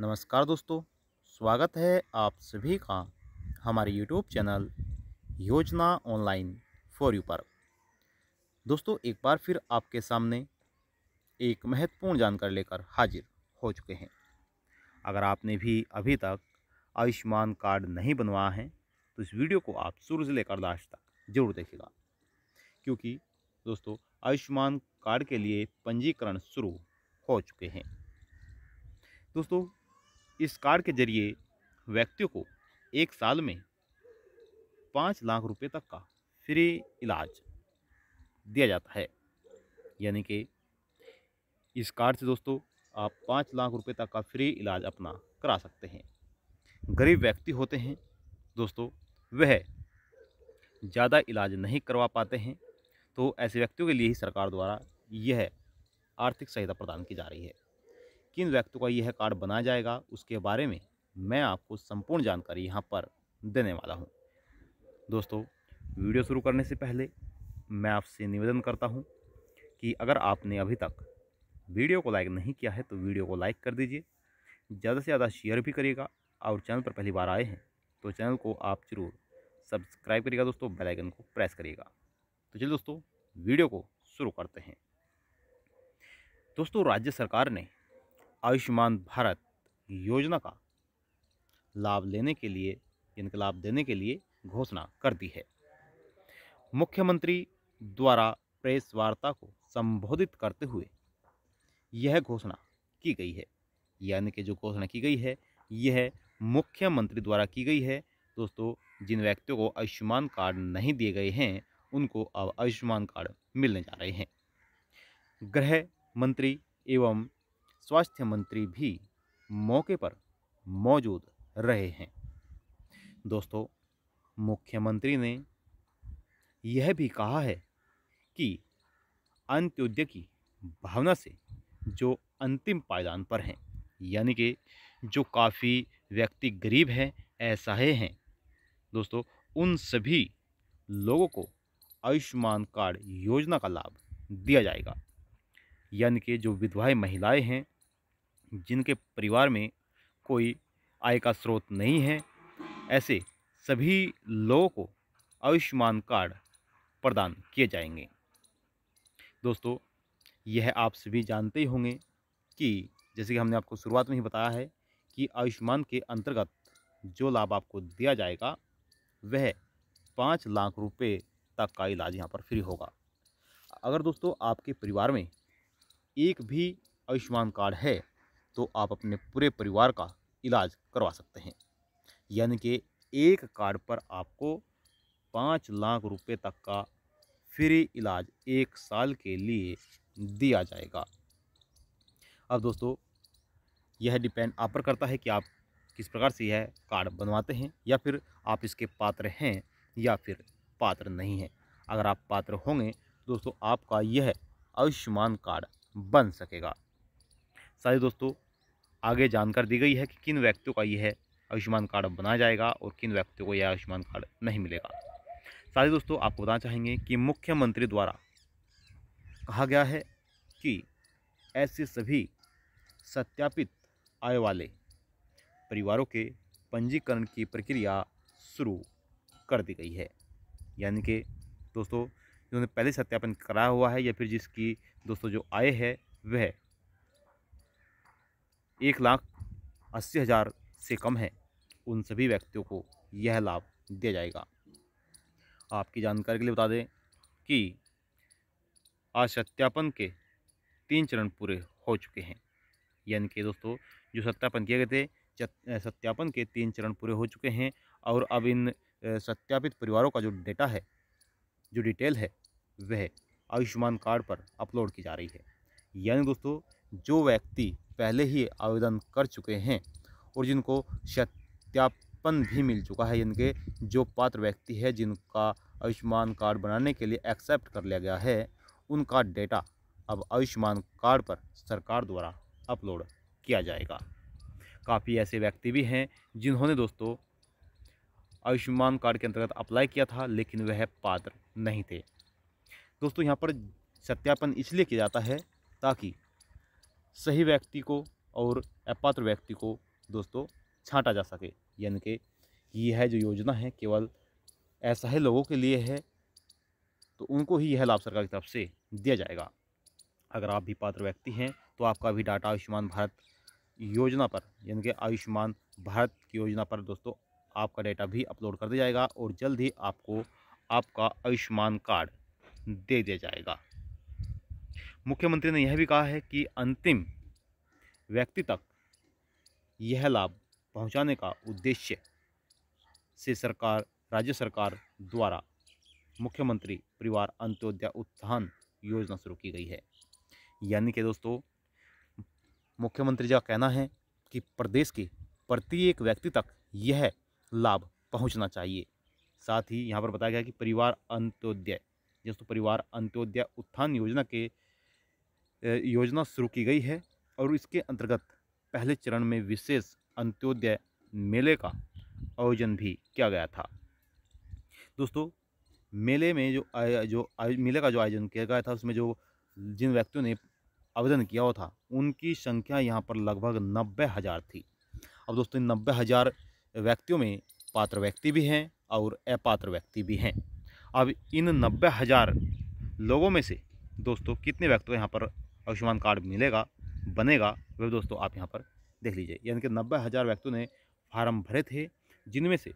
नमस्कार दोस्तों स्वागत है आप सभी का हमारे YouTube channel Yojana online for you पर दोस्तों एक बार फिर आपके सामने एक महत्वपूर्ण जानकारी लेकर हाजिर हो चुके हैं अगर आपने भी अभी तक आयुष्मान कार्ड नहीं बनवाया है तो इस वीडियो को आप शुरू से लेकर लास्ट तक जरूर देखिएगा क्योंकि दोस्तों आयुष्मान कार्ड के लिए पंजीकरण शुरू हो चुके हैं दोस्तों इस कार्ड के जरिए व्यक्तियों को एक साल में पाँच लाख रुपए तक का फ्री इलाज दिया जाता है यानी कि इस कार्ड से दोस्तों आप पाँच लाख रुपए तक का फ्री इलाज अपना करा सकते हैं गरीब व्यक्ति होते हैं दोस्तों वह ज़्यादा इलाज नहीं करवा पाते हैं तो ऐसे व्यक्तियों के लिए ही सरकार द्वारा यह आर्थिक सहायता प्रदान की जा रही है किन व्यक्तियों का यह कार्ड बनाया जाएगा उसके बारे में मैं आपको संपूर्ण जानकारी यहाँ पर देने वाला हूँ दोस्तों वीडियो शुरू करने से पहले मैं आपसे निवेदन करता हूँ कि अगर आपने अभी तक वीडियो को लाइक नहीं किया है तो वीडियो को लाइक कर दीजिए ज़्यादा से ज़्यादा शेयर भी करिएगा और चैनल पर पहली बार आए हैं तो चैनल को आप जरूर सब्सक्राइब करिएगा दोस्तों बेल आइकन को प्रेस करिएगा तो चलिए दोस्तों वीडियो को शुरू करते हैं दोस्तों राज्य सरकार ने आयुष्मान भारत योजना का लाभ लेने के लिए इनकलाब देने के लिए घोषणा कर दी है मुख्यमंत्री द्वारा प्रेस वार्ता को संबोधित करते हुए यह घोषणा की गई है यानी कि जो घोषणा की गई है यह मुख्यमंत्री द्वारा की गई है दोस्तों जिन व्यक्तियों को आयुष्मान कार्ड नहीं दिए गए हैं उनको अब आयुष्मान कार्ड मिलने जा रहे हैं गृह मंत्री एवं स्वास्थ्य मंत्री भी मौके पर मौजूद रहे हैं दोस्तों मुख्यमंत्री ने यह भी कहा है कि अंत्योदय की भावना से जो अंतिम पायदान पर हैं यानी कि जो काफ़ी व्यक्ति गरीब हैं है हैं दोस्तों उन सभी लोगों को आयुष्मान कार्ड योजना का लाभ दिया जाएगा यानी कि जो विधवाएं महिलाएं हैं जिनके परिवार में कोई आय का स्रोत नहीं है ऐसे सभी लोगों को आयुष्मान कार्ड प्रदान किए जाएंगे दोस्तों यह आप सभी जानते ही होंगे कि जैसे कि हमने आपको शुरुआत में ही बताया है कि आयुष्मान के अंतर्गत जो लाभ आपको दिया जाएगा वह पाँच लाख रुपए तक का इलाज यहाँ पर फ्री होगा अगर दोस्तों आपके परिवार में एक भी आयुष्मान कार्ड है तो आप अपने पूरे परिवार का इलाज करवा सकते हैं यानी कि एक कार्ड पर आपको पाँच लाख रुपए तक का फ्री इलाज एक साल के लिए दिया जाएगा अब दोस्तों यह डिपेंड आप पर करता है कि आप किस प्रकार से यह कार्ड बनवाते हैं या फिर आप इसके पात्र हैं या फिर पात्र नहीं हैं अगर आप पात्र होंगे दोस्तों आपका यह आयुष्मान कार्ड बन सकेगा सारे दोस्तों आगे जानकारी दी गई है कि किन व्यक्तियों का यह आयुष्मान कार्ड बनाया जाएगा और किन व्यक्तियों को यह आयुष्मान कार्ड नहीं मिलेगा साथ ही दोस्तों आपको बताना चाहेंगे कि मुख्यमंत्री द्वारा कहा गया है कि ऐसे सभी सत्यापित आय वाले परिवारों के पंजीकरण की प्रक्रिया शुरू कर दी गई है यानी कि दोस्तों जिन्होंने पहले सत्यापन कराया हुआ है या फिर जिसकी दोस्तों जो आय है वह एक लाख अस्सी हज़ार से कम है उन सभी व्यक्तियों को यह लाभ दिया जाएगा आपकी जानकारी के लिए बता दें कि आज सत्यापन के तीन चरण पूरे हो चुके हैं यानी कि दोस्तों जो सत्यापन किए गए थे सत्यापन के तीन चरण पूरे हो चुके हैं और अब इन सत्यापित परिवारों का जो डेटा है जो डिटेल है वह आयुष्मान कार्ड पर अपलोड की जा रही है यानी दोस्तों जो व्यक्ति पहले ही आवेदन कर चुके हैं और जिनको सत्यापन भी मिल चुका है इनके जो पात्र व्यक्ति है जिनका आयुष्मान कार्ड बनाने के लिए एक्सेप्ट कर लिया गया है उनका डेटा अब आयुष्मान कार्ड पर सरकार द्वारा अपलोड किया जाएगा काफ़ी ऐसे व्यक्ति भी हैं जिन्होंने दोस्तों आयुष्मान कार्ड के अंतर्गत अप्लाई किया था लेकिन वह पात्र नहीं थे दोस्तों यहाँ पर सत्यापन इसलिए किया जाता है ताकि सही व्यक्ति को और अपात्र व्यक्ति को दोस्तों छांटा जा सके यानी कि यह जो योजना है केवल ऐसा लोगों के लिए है तो उनको ही यह लाभ सरकार की तरफ से दिया जाएगा अगर आप भी पात्र व्यक्ति हैं तो आपका भी डाटा आयुष्मान भारत योजना पर यानी कि आयुष्मान भारत की योजना पर दोस्तों आपका डाटा भी अपलोड कर दिया जाएगा और जल्द ही आपको आपका आयुष्मान कार्ड दे दिया जाएगा मुख्यमंत्री ने यह भी कहा है कि अंतिम व्यक्ति तक यह लाभ पहुंचाने का उद्देश्य से सरकार राज्य सरकार द्वारा मुख्यमंत्री परिवार अंत्योदय उत्थान योजना शुरू की गई है यानी कि दोस्तों मुख्यमंत्री जी का कहना है कि प्रदेश के प्रत्येक व्यक्ति तक यह लाभ पहुंचना चाहिए साथ ही यहाँ पर बताया गया कि परिवार अंत्योदय दोस्तों परिवार अंत्योदय उत्थान योजना के योजना शुरू की गई है और इसके अंतर्गत पहले चरण में विशेष अंत्योदय मेले का आयोजन भी किया गया था दोस्तों मेले में जो आ, जो आ, मेले का जो आयोजन किया गया था उसमें जो जिन व्यक्तियों ने आवेदन किया हुआ था उनकी संख्या यहाँ पर लगभग नब्बे हज़ार थी अब दोस्तों इन नब्बे हज़ार व्यक्तियों में पात्र व्यक्ति भी हैं और अपात्र व्यक्ति भी हैं अब इन नब्बे हज़ार लोगों में से दोस्तों कितने व्यक्तियों यहाँ पर आयुष्मान कार्ड मिलेगा बनेगा वह तो दोस्तों आप यहाँ पर देख लीजिए यानी कि नब्बे हज़ार व्यक्तियों ने फार्म भरे थे जिनमें से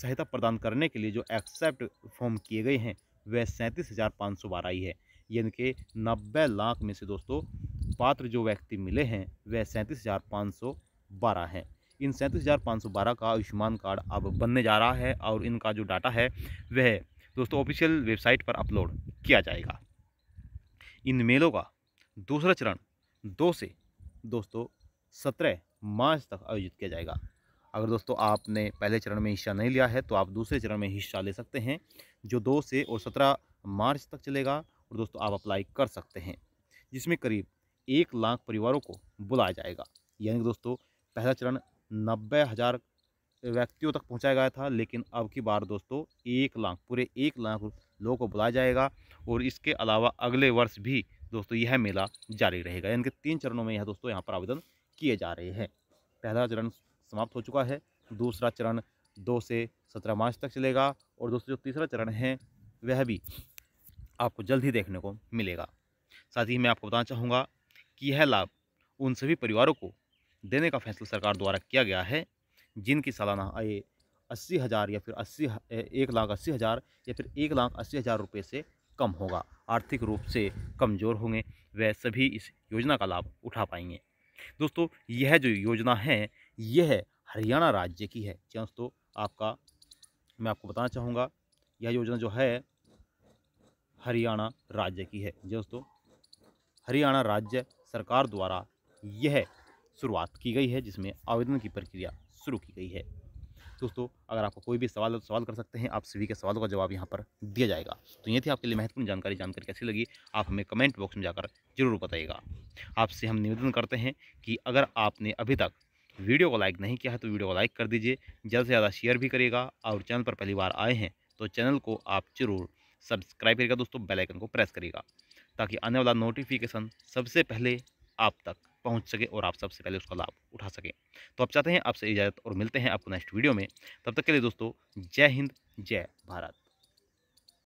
सहायता प्रदान करने के लिए जो एक्सेप्ट फॉर्म किए गए हैं वह सैंतीस हज़ार पाँच सौ बारह आई है यानी कि नब्बे लाख में से दोस्तों पात्र जो व्यक्ति मिले हैं वह सैंतीस हज़ार पाँच सौ बारह हैं इन सैंतीस हज़ार पाँच सौ बारह का आयुष्मान कार्ड अब बनने जा रहा है और इनका जो डाटा है वह दोस्तों ऑफिशियल वेबसाइट पर अपलोड किया जाएगा इन मेलों का दूसरा चरण दो से दोस्तों सत्रह मार्च तक आयोजित किया जाएगा अगर दोस्तों आपने पहले चरण में हिस्सा नहीं लिया है तो आप दूसरे चरण में हिस्सा ले सकते हैं जो दो से और सत्रह मार्च तक चलेगा और दोस्तों आप अप्लाई कर सकते हैं जिसमें करीब एक लाख परिवारों को बुलाया जाएगा यानी कि दोस्तों पहला चरण नब्बे हज़ार व्यक्तियों तक पहुंचाया गया था लेकिन अब की बार दोस्तों एक लाख पूरे एक लाख लोगों को बुलाया जाएगा और इसके अलावा अगले वर्ष भी दोस्तों यह मेला जारी रहेगा यानी कि तीन चरणों में यह दोस्तों यहाँ पर आवेदन किए जा रहे हैं पहला चरण समाप्त हो चुका है दूसरा चरण दो से सत्रह मार्च तक चलेगा और दोस्तों जो तीसरा चरण है वह भी आपको जल्द ही देखने को मिलेगा साथ ही मैं आपको बताना चाहूँगा कि यह लाभ उन सभी परिवारों को देने का फैसला सरकार द्वारा किया गया है जिनकी सालाना आय अस्सी हज़ार या फिर अस्सी एक लाख अस्सी हज़ार या फिर एक लाख अस्सी हज़ार रुपये से कम होगा आर्थिक रूप से कमज़ोर होंगे वह सभी इस योजना का लाभ उठा पाएंगे दोस्तों यह जो योजना है यह हरियाणा राज्य की है जी दोस्तों आपका मैं आपको बताना चाहूँगा यह योजना जो है हरियाणा राज्य की है जी दोस्तों हरियाणा राज्य सरकार द्वारा यह शुरुआत की गई है जिसमें आवेदन की प्रक्रिया शुरू की गई है दोस्तों अगर आपको कोई भी सवाल सवाल कर सकते हैं आप सभी के सवालों का जवाब यहाँ पर दिया जाएगा तो ये थी आपके लिए महत्वपूर्ण जानकारी जानकर कैसी लगी आप हमें कमेंट बॉक्स में जाकर जरूर बताइएगा आपसे हम निवेदन करते हैं कि अगर आपने अभी तक वीडियो को लाइक नहीं किया है तो वीडियो को लाइक कर दीजिए ज़्यादा से ज़्यादा शेयर भी करिएगा और चैनल पर पहली बार आए हैं तो चैनल को आप जरूर सब्सक्राइब करिएगा दोस्तों बेल आइकन को प्रेस करिएगा ताकि आने वाला नोटिफिकेशन सबसे पहले आप तक पहुंच सके और आप सबसे पहले उसका लाभ उठा सकें तो आप चाहते हैं आपसे इजाज़त और मिलते हैं आपको नेक्स्ट वीडियो में तब तक के लिए दोस्तों जय हिंद जय भारत